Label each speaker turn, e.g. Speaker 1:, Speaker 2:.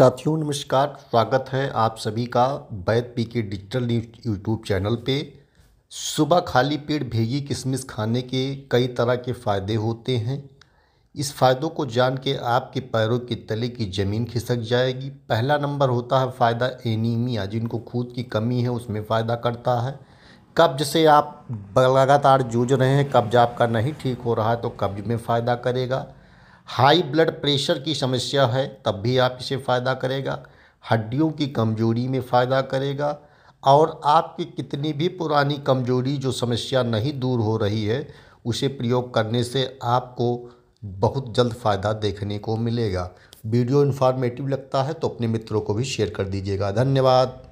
Speaker 1: साथियों नमस्कार स्वागत है आप सभी का बैत पी के डिजिटल न्यूज यूट्यूब चैनल पे सुबह खाली पेट भेगी किशमिश खाने के कई तरह के फ़ायदे होते हैं इस फ़ायदों को जान के आपके पैरों के तले की ज़मीन खिसक जाएगी पहला नंबर होता है फ़ायदा एनीमिया जिनको खूद की कमी है उसमें फ़ायदा करता है कब्ज से आप लगातार जूझ रहे हैं कब्ज आपका नहीं ठीक हो रहा है तो कब्ज में फ़ायदा करेगा हाई ब्लड प्रेशर की समस्या है तब भी आप इसे फ़ायदा करेगा हड्डियों की कमजोरी में फ़ायदा करेगा और आपकी कितनी भी पुरानी कमजोरी जो समस्या नहीं दूर हो रही है उसे प्रयोग करने से आपको बहुत जल्द फ़ायदा देखने को मिलेगा वीडियो इन्फॉर्मेटिव लगता है तो अपने मित्रों को भी शेयर कर दीजिएगा धन्यवाद